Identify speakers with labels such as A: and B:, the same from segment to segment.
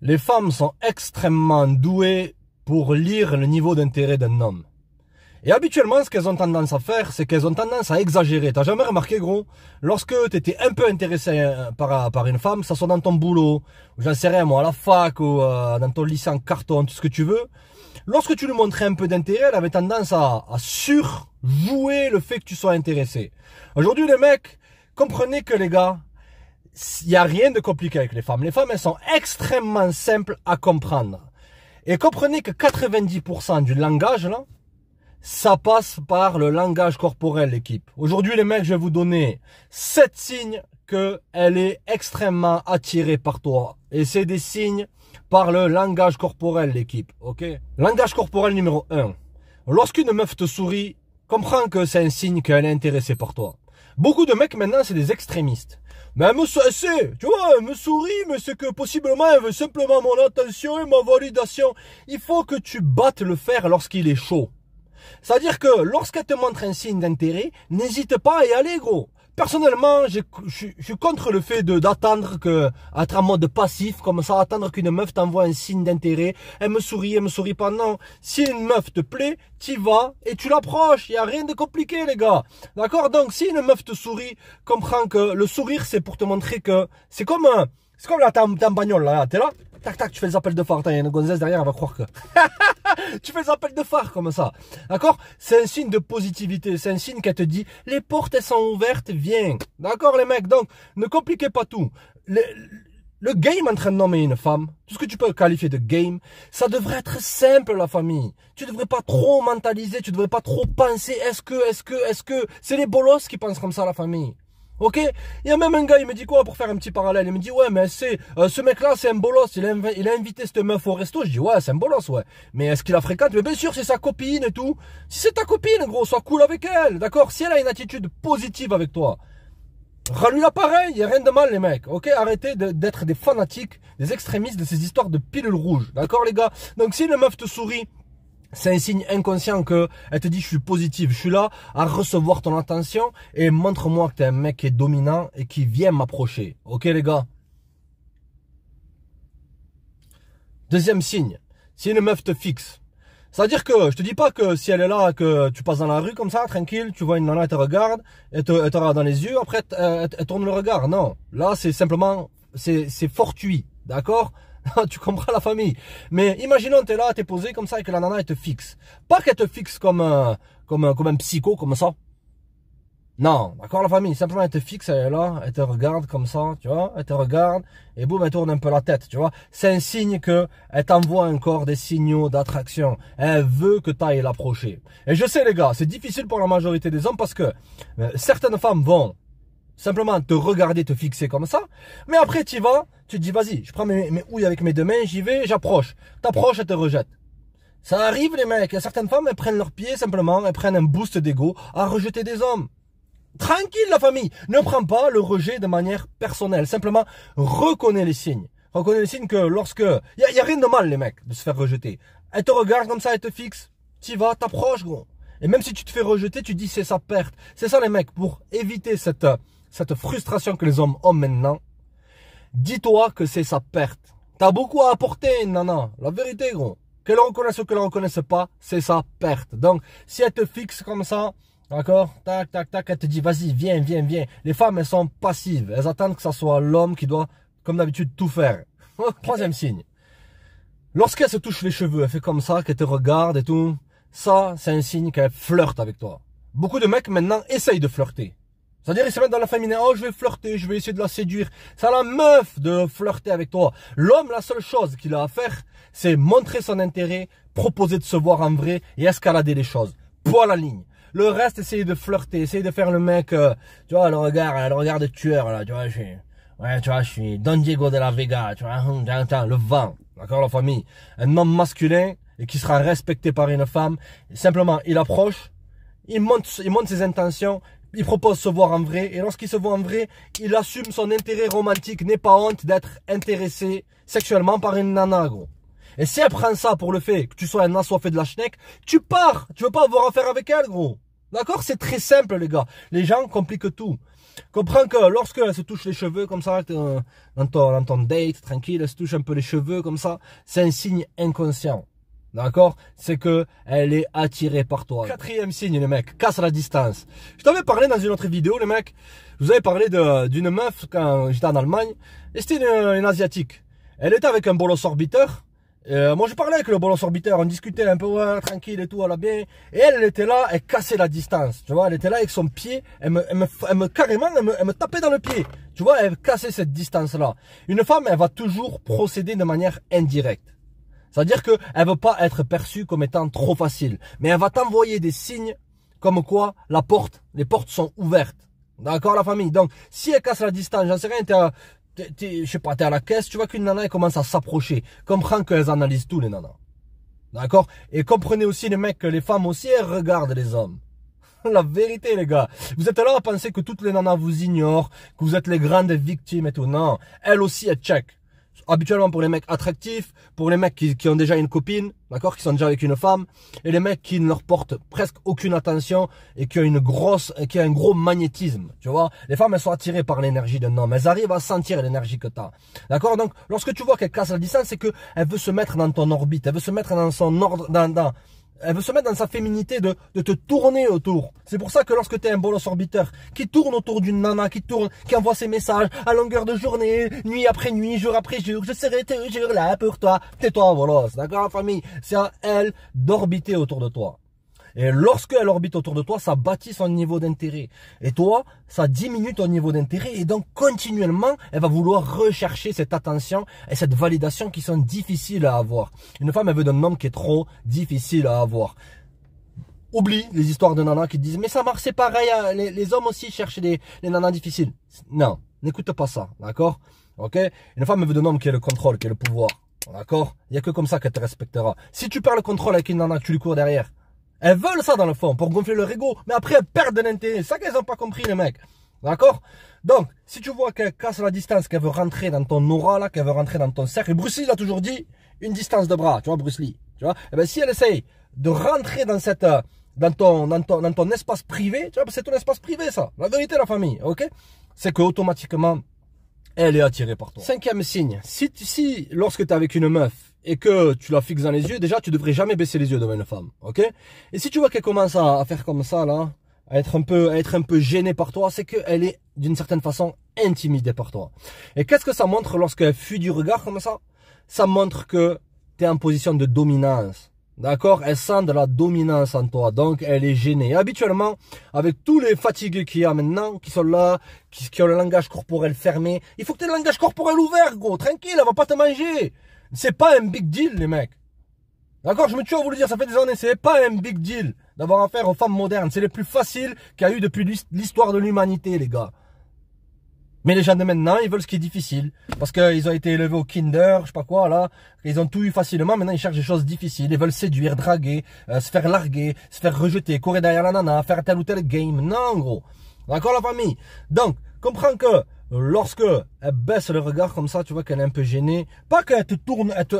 A: Les femmes sont extrêmement douées pour lire le niveau d'intérêt d'un homme. Et habituellement, ce qu'elles ont tendance à faire, c'est qu'elles ont tendance à exagérer. T'as jamais remarqué, gros Lorsque tu étais un peu intéressé euh, par, euh, par une femme, ça soit dans ton boulot, ou j'en sais rien, moi, à la fac, ou euh, dans ton lycée en carton, tout ce que tu veux, lorsque tu lui montrais un peu d'intérêt, elle avait tendance à, à surjouer le fait que tu sois intéressé. Aujourd'hui, les mecs, comprenez que les gars, il n'y a rien de compliqué avec les femmes. Les femmes, elles sont extrêmement simples à comprendre. Et comprenez que 90% du langage, là, ça passe par le langage corporel, l'équipe. Aujourd'hui, les mecs, je vais vous donner sept signes qu'elle est extrêmement attirée par toi. Et c'est des signes par le langage corporel, l'équipe. Ok Langage corporel numéro 1. Lorsqu'une meuf te sourit, comprends que c'est un signe qu'elle est intéressée par toi. Beaucoup de mecs maintenant, c'est des extrémistes. Mais elle me, eh, tu vois, elle me sourit, mais c'est que possiblement elle veut simplement mon attention et ma validation. Il faut que tu battes le fer lorsqu'il est chaud. C'est-à-dire que lorsqu'elle te montre un signe d'intérêt, n'hésite pas à y aller, gros personnellement, je, je, suis contre le fait d'attendre que, être en mode passif, comme ça, attendre qu'une meuf t'envoie un signe d'intérêt, elle me sourit, elle me sourit pas, non. Si une meuf te plaît, t'y vas et tu l'approches, il y a rien de compliqué, les gars. D'accord? Donc, si une meuf te sourit, comprends que le sourire, c'est pour te montrer que, c'est comme un, c'est comme là, t'es en, bagnole, là, t'es là, tac, tac, tu fais les appels de phare. Attends, il y a une gonzesse derrière, elle va croire que. tu fais les appels de phare comme ça. D'accord C'est un signe de positivité. C'est un signe qu'elle te dit, les portes, elles sont ouvertes, viens. D'accord, les mecs Donc, ne compliquez pas tout. Le, le game en train de nommer une femme, tout ce que tu peux qualifier de game, ça devrait être simple la famille. Tu devrais pas trop mentaliser, tu devrais pas trop penser est-ce que, est-ce que, est-ce que. C'est les bolos qui pensent comme ça la famille. Ok Il y a même un gars, il me dit quoi pour faire un petit parallèle Il me dit ouais, mais c'est euh, ce mec-là, c'est un bolos. Il a, invité cette meuf au resto. Je dis ouais, c'est un bolos, ouais. Mais est-ce qu'il la fréquente Mais bien sûr, c'est sa copine et tout. Si c'est ta copine, gros, sois cool avec elle, d'accord Si elle a une attitude positive avec toi, rends-lui la pareille. Il y a rien de mal, les mecs. Ok Arrêtez d'être des fanatiques, des extrémistes de ces histoires de pilules rouges, d'accord, les gars Donc si une meuf te sourit c'est un signe inconscient que elle te dit je suis positive, je suis là à recevoir ton attention et montre-moi que t'es un mec qui est dominant et qui vient m'approcher. Ok les gars Deuxième signe, si une meuf te fixe. C'est-à-dire que je te dis pas que si elle est là, que tu passes dans la rue comme ça, tranquille, tu vois une nana, elle te regarde, et te, regarde dans les yeux, après elle tourne le regard. Non, là c'est simplement, c'est fortuit, d'accord ah, tu comprends la famille. Mais imaginons, es là, es posé comme ça et que la nana, elle te fixe. Pas qu'elle te fixe comme un, comme comme un psycho, comme ça. Non, d'accord, la famille. Simplement, elle te fixe, elle est là, elle te regarde comme ça, tu vois. Elle te regarde et boum, elle tourne un peu la tête, tu vois. C'est un signe que elle t'envoie encore des signaux d'attraction. Elle veut que tu ailles l'approcher. Et je sais, les gars, c'est difficile pour la majorité des hommes parce que euh, certaines femmes vont Simplement te regarder, te fixer comme ça. Mais après, tu vas, tu te dis, vas-y, je prends mes, mes, houilles avec mes deux mains, j'y vais, j'approche. T'approches, et te rejette. Ça arrive, les mecs. Certaines femmes, elles prennent leurs pieds simplement, elles prennent un boost d'ego à rejeter des hommes. Tranquille, la famille. Ne prends pas le rejet de manière personnelle. Simplement, reconnais les signes. Reconnais les signes que lorsque, il y a rien de mal, les mecs, de se faire rejeter. Elle te regarde comme ça, elle te fixe. T'y vas, t'approches, gros. Et même si tu te fais rejeter, tu dis c'est sa perte. C'est ça, les mecs, pour éviter cette, cette frustration que les hommes ont maintenant, dis-toi que c'est sa perte. T'as beaucoup à apporter, nana. La vérité, gros. Qu'elle reconnaisse ou qu'elle reconnaisse pas, c'est sa perte. Donc, si elle te fixe comme ça, D'accord Tac, tac, tac, elle te dit, vas-y, viens, viens, viens. Les femmes, elles sont passives. Elles attendent que ça soit l'homme qui doit, comme d'habitude, tout faire. Troisième signe. Lorsqu'elle se touche les cheveux, elle fait comme ça, qu'elle te regarde et tout, ça, c'est un signe qu'elle flirte avec toi. Beaucoup de mecs, maintenant, essayent de flirter. C'est-à-dire, il se met dans la féminine. Oh, je vais flirter, je vais essayer de la séduire. C'est à la meuf de flirter avec toi. L'homme, la seule chose qu'il a à faire, c'est montrer son intérêt, proposer de se voir en vrai et escalader les choses. Point la ligne. Le reste, essayer de flirter, essayer de faire le mec, euh, tu vois, le regard, euh, le regard de tueur, là, tu vois, je suis, ouais, tu vois, je suis Don Diego de la Vega, tu vois, hum, le vent, d'accord, la famille. Un homme masculin et qui sera respecté par une femme, simplement, il approche, il monte, il monte ses intentions, il propose se voir en vrai. Et lorsqu'il se voit en vrai, il assume son intérêt romantique, n'est pas honte d'être intéressé sexuellement par une nana, gros. Et si elle prend ça pour le fait que tu sois un assoiffé de la schneck, tu pars. Tu veux pas avoir affaire avec elle, gros. D'accord C'est très simple, les gars. Les gens compliquent tout. Comprends que lorsque se touche les cheveux comme ça, euh, dans ton date, tranquille, elle se touche un peu les cheveux comme ça, c'est un signe inconscient. D'accord C'est que elle est attirée par toi. Quatrième signe, les mecs, casse la distance. Je t'avais parlé dans une autre vidéo, les mecs. Je vous avais parlé d'une meuf quand j'étais en Allemagne. Et c'était une, asiatique. Elle était avec un bolos orbiteur. Euh, moi, je parlais avec le bolos orbiteur. On discutait un peu, tranquille et tout, elle bien. Et elle, était là, elle cassait la distance. Tu vois, elle était là avec son pied. Elle me, elle me, carrément, me, elle me tapait dans le pied. Tu vois, elle cassait cette distance-là. Une femme, elle va toujours procéder de manière indirecte. C'est-à-dire qu'elle ne veut pas être perçue comme étant trop facile. Mais elle va t'envoyer des signes comme quoi la porte, les portes sont ouvertes. D'accord, la famille Donc, si elle casse la distance, j'en sais rien, t'es à, je sais pas, t'es à la caisse, tu vois qu'une nana, elle commence à s'approcher. Comprends qu'elles analysent tout, les nanas. D'accord Et comprenez aussi, les mecs, que les femmes aussi, elles regardent les hommes. la vérité, les gars. Vous êtes là à penser que toutes les nanas vous ignorent, que vous êtes les grandes victimes et tout. Non, elle aussi, elles check habituellement pour les mecs attractifs, pour les mecs qui, qui ont déjà une copine, d'accord, qui sont déjà avec une femme, et les mecs qui ne leur portent presque aucune attention et qui ont une grosse, qui ont un gros magnétisme, tu vois. Les femmes, elles sont attirées par l'énergie d'un homme, elles arrivent à sentir l'énergie que as, d'accord. Donc, lorsque tu vois qu'elle casse la distance, c'est que elle veut se mettre dans ton orbite, elle veut se mettre dans son ordre, dans, dans elle veut se mettre dans sa féminité de, te tourner autour. C'est pour ça que lorsque tu un bolos orbiteur qui tourne autour d'une nana, qui tourne, qui envoie ses messages à longueur de journée, nuit après nuit, jour après jour, je serai toujours là pour toi. Tais-toi, bolos, d'accord, famille? C'est à elle d'orbiter autour de toi. Et lorsqu'elle orbite autour de toi, ça bâtit son niveau d'intérêt. Et toi, ça diminue ton niveau d'intérêt. Et donc, continuellement, elle va vouloir rechercher cette attention et cette validation qui sont difficiles à avoir. Une femme, elle veut d'un homme qui est trop difficile à avoir. Oublie les histoires de nanas qui disent, mais ça marche, c'est pareil, hein, les, les, hommes aussi cherchent des, les nanas difficiles. Non, n'écoute pas ça, d'accord Ok Une femme, elle veut d'un homme qui a le contrôle, qui a le pouvoir. D'accord Il n'y a que comme ça qu'elle te respectera. Si tu perds le contrôle avec une nana, tu lui cours derrière, elles veulent ça dans le fond pour gonfler le ego, mais après elles perdent de l'intérêt. C'est ça qu'elles n'ont pas compris les mecs. D'accord Donc, si tu vois qu'elle casse la distance, qu'elle veut rentrer dans ton aura là, qu'elle veut rentrer dans ton cercle, et Bruce Lee l'a toujours dit, une distance de bras, tu vois Bruce Lee, tu vois Et eh ben si elle essaye de rentrer dans cette euh, dans ton, dans ton, espace privé, tu vois, c'est ton espace privé ça, la vérité la famille, ok C'est que automatiquement elle est attirée par toi. Cinquième signe, si, si lorsque tu es avec une meuf et que tu la fixes dans les yeux, déjà, tu devrais jamais baisser les yeux devant une femme, ok Et si tu vois qu'elle commence à, faire comme ça, là, à être un peu, à être un peu gênée par toi, c'est qu'elle est, d'une certaine façon, intimidée par toi. Et qu'est-ce que ça montre lorsqu'elle fuit du regard comme ça Ça montre que tu es en position de dominance. D'accord Elle sent de la dominance en toi, donc elle est gênée. habituellement, avec tous les fatigues qu'il y a maintenant, qui sont là, qui, qui, ont le langage corporel fermé, il faut que tu aies le langage corporel ouvert, gros, tranquille, elle va pas te manger. C'est pas un big deal, les mecs. D'accord Je me tue à vous le dire, ça fait des années. C'est pas un big deal d'avoir affaire aux femmes modernes. C'est le plus facile qu'il y a eu depuis l'histoire de l'humanité, les gars. Mais les gens de maintenant, ils veulent ce qui est difficile. Parce qu'ils ont été élevés au kinder, je sais pas quoi, là. Ils ont tout eu facilement. Maintenant, ils cherchent des choses difficiles. Ils veulent séduire, draguer, euh, se faire larguer, se faire rejeter, courir derrière la nana, faire tel ou tel game. Non, gros. D'accord, la famille Donc, comprends que lorsque elle baisse le regard comme ça, tu vois qu'elle est un peu gênée. Pas qu'elle te tourne, elle te,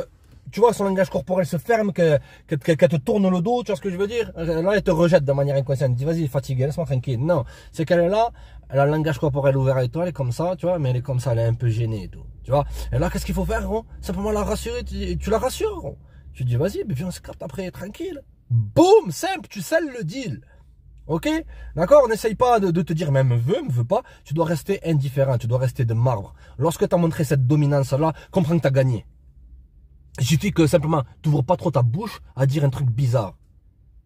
A: tu vois, son langage corporel se ferme, qu'elle que, qu'elle te tourne le dos, tu vois ce que je veux dire Là, elle te rejette de manière inconsciente. Elle dit, vas-y, fatiguée, laisse-moi tranquille. Non, c'est qu'elle est là, elle a le langage corporel ouvert avec toi, elle est comme ça, tu vois, mais elle est comme ça, elle est un peu gênée et tout. Tu vois Et là, qu'est-ce qu'il faut faire, Simplement la rassurer, tu, tu la rassures, Tu dis, vas-y, viens, on se capte après, tranquille. Boum, simple, tu scelles le deal. Ok D'accord N'essaye pas de, te dire même veux, me veux pas. Tu dois rester indifférent, tu dois rester de marbre. Lorsque tu as montré cette dominance-là, comprends que tu as gagné. Je dis que simplement, tu pas trop ta bouche à dire un truc bizarre.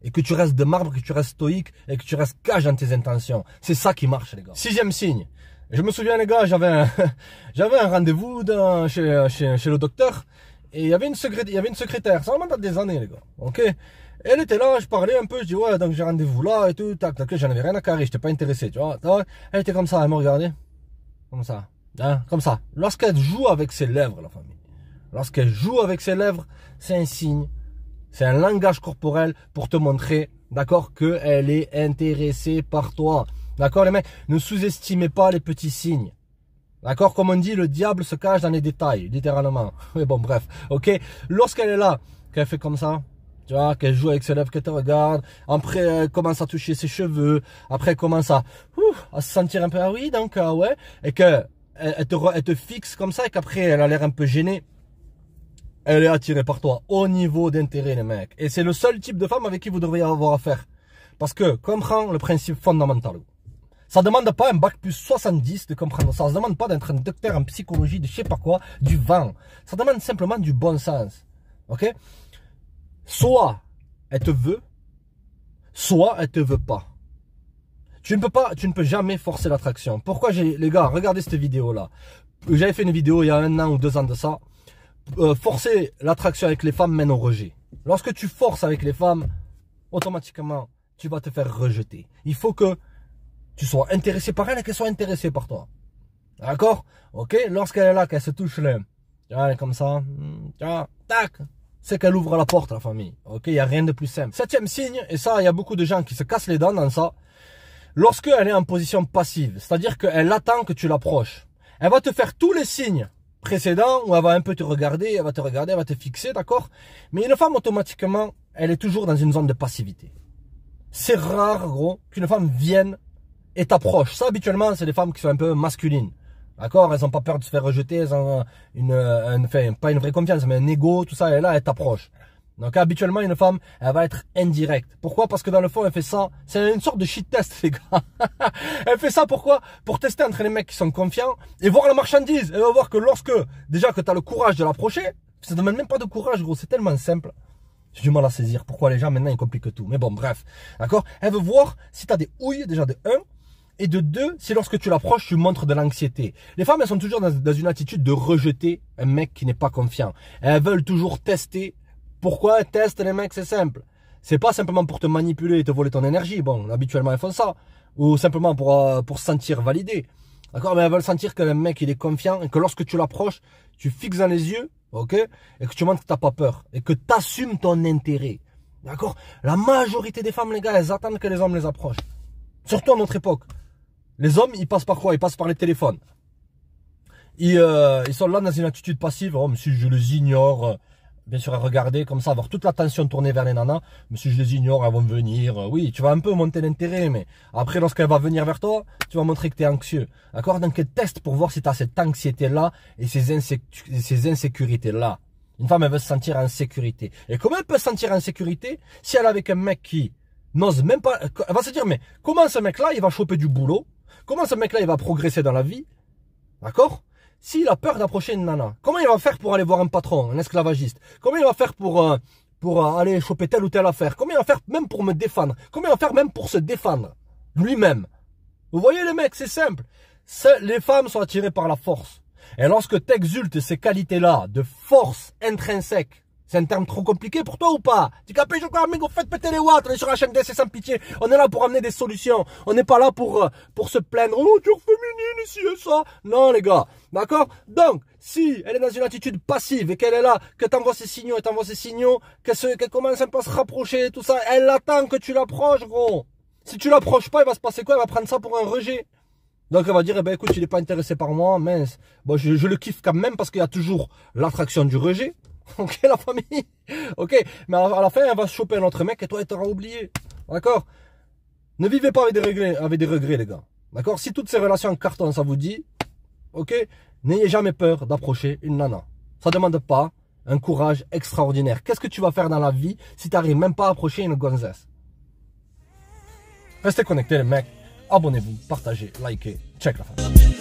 A: Et que tu restes de marbre, que tu restes stoïque et que tu restes cage dans tes intentions. C'est ça qui marche, les gars. Sixième signe. Je me souviens, les gars, j'avais un, j'avais un rendez-vous chez, le docteur. Et il y avait une secrétaire, il y avait une secrétaire. Ça remonte à des années, les gars. Ok? Elle était là, je parlais un peu, je dis ouais, donc j'ai rendez-vous là et tout, tac, tac, j'en avais rien à carrer, j'étais pas intéressé, tu vois. Ah, elle était comme ça, elle me regardait. Comme ça. Hein, comme ça. Lorsqu'elle joue avec ses lèvres, la famille. Lorsqu'elle joue avec ses lèvres, c'est un signe. C'est un langage corporel pour te montrer, d'accord, qu'elle est intéressée par toi. D'accord, les mecs? Ne sous-estimez pas les petits signes. D'accord Comme on dit, le diable se cache dans les détails, littéralement. Mais bon, bref. Ok Lorsqu'elle est là, qu'elle fait comme ça, tu vois, qu'elle joue avec ses lèvres, qu'elle te regarde. Après, elle commence à toucher ses cheveux. Après, elle commence à, à se sentir un peu, ah oui, donc, ah ouais. Et que, elle, te, fixe comme ça et qu'après, elle a l'air un peu gênée. Elle est attirée par toi. Au niveau d'intérêt, les mecs. Et c'est le seul type de femme avec qui vous devriez avoir affaire. Parce que, comprends le principe fondamental. Ça demande pas un bac plus 70 de comprendre. Ça ne demande pas d'être un docteur en psychologie, de je sais pas quoi, du vent. Ça demande simplement du bon sens. Ok Soit elle te veut, soit elle te veut pas. Tu ne peux pas, tu ne peux jamais forcer l'attraction. Pourquoi j'ai, les gars, regardez cette vidéo là. J'avais fait une vidéo il y a un an ou deux ans de ça. Euh, forcer l'attraction avec les femmes mène au rejet. Lorsque tu forces avec les femmes, automatiquement, tu vas te faire rejeter. Il faut que tu sois intéressé par elle et qu'elle soit intéressée par toi. D'accord Ok Lorsqu'elle est là, qu'elle se touche les... comme ça, hmm, tac, c'est qu'elle ouvre la porte, la famille. Ok, il a rien de plus simple. Septième signe, et ça, il y a beaucoup de gens qui se cassent les dents dans ça, lorsqu'elle est en position passive, c'est-à-dire qu'elle attend que tu l'approches. Elle va te faire tous les signes précédents, où elle va un peu te regarder, elle va te regarder, elle va te fixer, d'accord Mais une femme, automatiquement, elle est toujours dans une zone de passivité. C'est rare, gros, qu'une femme vienne et t'approche. Ça, habituellement, c'est des femmes qui sont un peu masculines. D'accord Elles n'ont pas peur de se faire rejeter, elles ont une, euh, pas une vraie confiance, mais un ego, tout ça, et là, elle t'approche. Donc habituellement, une femme, elle va être indirecte. Pourquoi Parce que dans le fond, elle fait ça. C'est une sorte de shit test, les gars. elle fait ça pourquoi Pour tester entre les mecs qui sont confiants et voir la marchandise. Elle va voir que lorsque, déjà que tu as le courage de l'approcher, ça ne demande même pas de courage, gros. C'est tellement simple. J'ai du mal à saisir pourquoi les gens maintenant ils compliquent tout. Mais bon, bref. D'accord Elle veut voir si tu as des houilles, déjà de 1. Et de deux, c'est lorsque tu l'approches, tu montres de l'anxiété. Les femmes, elles sont toujours dans, une attitude de rejeter un mec qui n'est pas confiant. Elles veulent toujours tester. Pourquoi testent les mecs C'est simple. C'est pas simplement pour te manipuler et te voler ton énergie. Bon, habituellement, elles font ça. Ou simplement pour, euh, pour se sentir validé. D'accord Mais elles veulent sentir que le mec, il est confiant et que lorsque tu l'approches, tu fixes dans les yeux, ok Et que tu montres que t'as pas peur. Et que t'assumes ton intérêt. D'accord La majorité des femmes, les gars, elles attendent que les hommes les approchent. Surtout à notre époque. Les hommes, ils passent par quoi Ils passent par les téléphones. Ils, euh, sont là dans une attitude passive. Oh, monsieur, je les ignore. Euh, bien sûr, à regarder comme ça, avoir toute l'attention tournée vers les nanas. Monsieur, je les ignore, elles vont venir. Euh, oui, tu vas un peu monter l'intérêt, mais après, lorsqu'elle va venir vers toi, tu vas montrer que tu es anxieux. D'accord Donc, test pour voir si tu as cette anxiété-là et ces, ces insécurités-là. Une femme, elle veut se sentir en sécurité. Et comment elle peut se sentir en sécurité si elle est avec un mec qui n'ose même pas... Elle va se dire, mais comment ce mec-là, il va choper du boulot Comment ce mec-là, il va progresser dans la vie D'accord S'il a peur d'approcher une nana, comment il va faire pour aller voir un patron, un esclavagiste Comment il va faire pour, euh, pour euh, aller choper telle ou telle affaire Comment il va faire même pour me défendre Comment il va faire même pour se défendre lui-même Vous voyez le mecs, c'est simple. Les femmes sont attirées par la force. Et lorsque tu ces qualités-là de force intrinsèque c'est un terme trop compliqué pour toi ou pas Tu capes amigo, faites péter les watts, on est sur HMDC sans pitié. On est là pour amener des solutions. On n'est pas là pour, euh, pour se plaindre. Oh, tu féminine ici et ça. Non, les gars. D'accord Donc, si elle est dans une attitude passive et qu'elle est là, que t'envoies ses signaux et t'envoies ses signaux, qu'elle commence un peu à se rapprocher et tout ça, elle attend que tu l'approches, gros. Si tu l'approches pas, il va se passer quoi Elle va prendre ça pour un rejet. Donc elle va dire, eh ben écoute, il n'est pas intéressé par moi, mince. Bon, je, je le kiffe quand même parce qu'il y a toujours l'attraction du rejet. Ok, la famille Ok, mais à la fin, elle va se choper un autre mec et toi, elle t'aura oublié. D'accord Ne vivez pas avec des regrets, avec des regrets les gars. D'accord Si toutes ces relations en carton, ça vous dit, ok N'ayez jamais peur d'approcher une nana. Ça demande pas un courage extraordinaire. Qu'est-ce que tu vas faire dans la vie si tu n'arrives même pas à approcher une gonzesse Restez connectés les mecs, abonnez-vous, partagez, likez, check la fin.